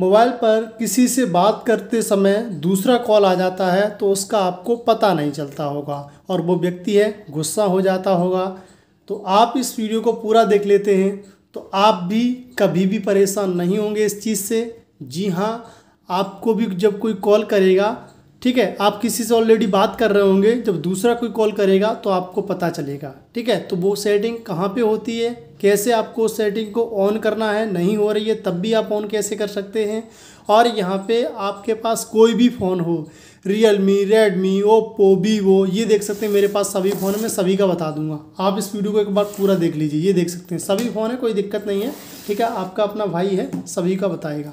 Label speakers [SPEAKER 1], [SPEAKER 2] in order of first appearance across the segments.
[SPEAKER 1] mobile पर किसी से बात करते समय दूसरा कॉल आ जाता है तो उसका आपको पता नहीं चलता होगा और वो व्यक्ति है गुस्सा हो जाता होगा तो आप इस वीडियो को पूरा देख लेते हैं तो आप भी कभी भी परेशान नहीं होंगे इस चीज़ से जी हाँ आपको भी जब कोई कॉल करेगा ठीक है आप किसी से ऑलरेडी बात कर रहे होंगे जब दूसरा कोई कॉल करेगा तो आपको पता चलेगा ठीक है तो वो सेटिंग कहाँ पे होती है कैसे आपको उस सेटिंग को ऑन करना है नहीं हो रही है तब भी आप ऑन कैसे कर सकते हैं और यहाँ पे आपके पास कोई भी फ़ोन हो Realme Redmi Oppo Vivo ये देख सकते हैं मेरे पास सभी फ़ोन है मैं सभी का बता दूंगा आप इस वीडियो को एक बार पूरा देख लीजिए ये देख सकते हैं सभी फ़ोन है कोई दिक्कत नहीं है ठीक है आपका अपना भाई है सभी का बताएगा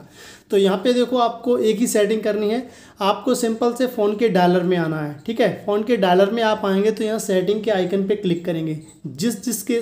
[SPEAKER 1] तो यहाँ पे देखो आपको एक ही सेटिंग करनी है आपको सिंपल से फ़ोन के डायलर में आना है ठीक है फ़ोन के डायलर में आप आएँगे तो यहाँ सेटिंग के आइकन पर क्लिक करेंगे जिस जिसके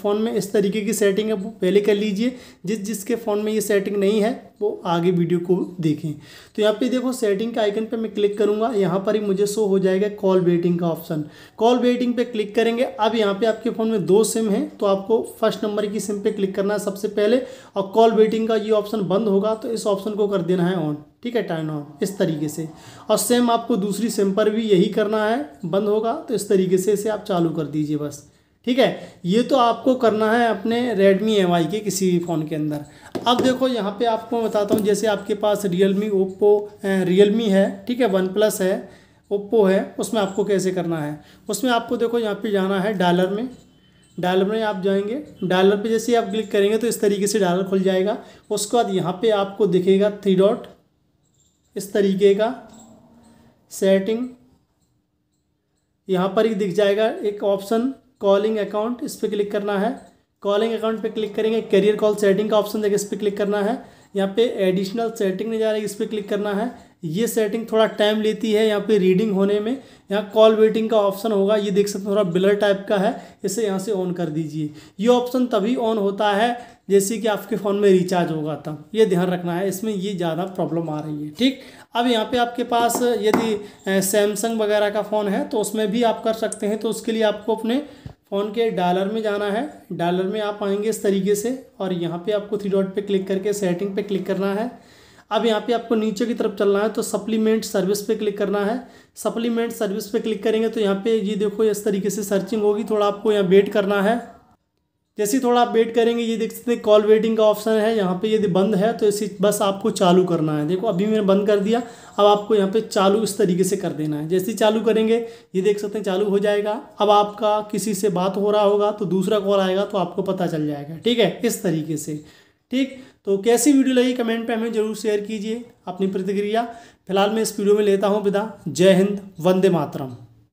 [SPEAKER 1] फ़ोन में इस तरह तरीके की सेटिंग है वो पहले कर लीजिए जिस जिसके फ़ोन में ये सेटिंग नहीं है वो आगे वीडियो को देखें तो यहाँ पे देखो सेटिंग के आइकन पे मैं क्लिक करूँगा यहाँ पर ही मुझे शो हो जाएगा कॉल वेटिंग का ऑप्शन कॉल वेटिंग पे क्लिक करेंगे अब यहाँ पे आपके फ़ोन में दो सिम हैं तो आपको फर्स्ट नंबर की सिम पे क्लिक करना है सबसे पहले और कॉल वेटिंग का ये ऑप्शन बंद होगा तो इस ऑप्शन को कर देना है ऑन ठीक है टर्न ऑन इस तरीके से और सेम आपको दूसरी सिम पर भी यही करना है बंद होगा तो इस तरीके से इसे आप चालू कर दीजिए बस ठीक है ये तो आपको करना है अपने रेडमी एम आई के किसी भी फ़ोन के अंदर अब देखो यहाँ पे आपको बताता हूँ जैसे आपके पास रियलमी ओप्पो रियलमी है ठीक है वन प्लस है ओप्पो है उसमें आपको कैसे करना है उसमें आपको देखो यहाँ पे जाना है डॉलर में डॉलर में आप जाएंगे डॉलर पे जैसे आप क्लिक करेंगे तो इस तरीके से डॉलर खुल जाएगा उसके बाद यहाँ पर आपको दिखेगा थ्री डॉट इस तरीके का सेटिंग यहाँ पर ही दिख जाएगा एक ऑप्शन कॉलिंग अकाउंट इस पर क्लिक करना है कॉलिंग अकाउंट पे क्लिक करेंगे करियर कॉल सेटिंग का ऑप्शन देखिए इस पर क्लिक करना है यहाँ पे एडिशनल सेटिंग नहीं जा रही है इस पर क्लिक करना है ये सेटिंग थोड़ा टाइम लेती है यहाँ पे रीडिंग होने में यहाँ कॉल वेटिंग का ऑप्शन होगा ये देख सकते हैं थोड़ा बिलर टाइप का है इसे यहाँ से ऑन कर दीजिए ये ऑप्शन तभी ऑन होता है जैसे कि आपके फ़ोन में रिचार्ज होगा तब ये ध्यान रखना है इसमें ये ज़्यादा प्रॉब्लम आ रही है ठीक अब यहाँ पे आपके पास यदि सैमसंग वगैरह का फ़ोन है तो उसमें भी आप कर सकते हैं तो उसके लिए आपको अपने फ़ोन के डायलर में जाना है डायलर में आप आएंगे इस तरीके से और यहाँ पे आपको थ्री डॉट पे क्लिक करके सेटिंग पे क्लिक करना है अब यहाँ पे आपको नीचे की तरफ चलना है तो सप्लीमेंट सर्विस पे क्लिक करना है सप्लीमेंट सर्विस पे क्लिक करेंगे तो यहाँ पे ये यह देखो इस तरीके से सर्चिंग होगी थोड़ा आपको यहाँ वेट करना है जैसे थोड़ा आप वेट करेंगे ये देख सकते हैं कॉल वेटिंग का ऑप्शन है यहाँ पे यदि बंद है तो इसे बस आपको चालू करना है देखो अभी मैंने बंद कर दिया अब आपको यहाँ पे चालू इस तरीके से कर देना है जैसे ही चालू करेंगे ये देख सकते हैं चालू हो जाएगा अब आपका किसी से बात हो रहा होगा तो दूसरा कॉल आएगा तो आपको पता चल जाएगा ठीक है इस तरीके से ठीक तो कैसी वीडियो लगी कमेंट पर हमें जरूर शेयर कीजिए अपनी प्रतिक्रिया फिलहाल मैं इस वीडियो में लेता हूँ विदा जय हिंद वंदे मातरम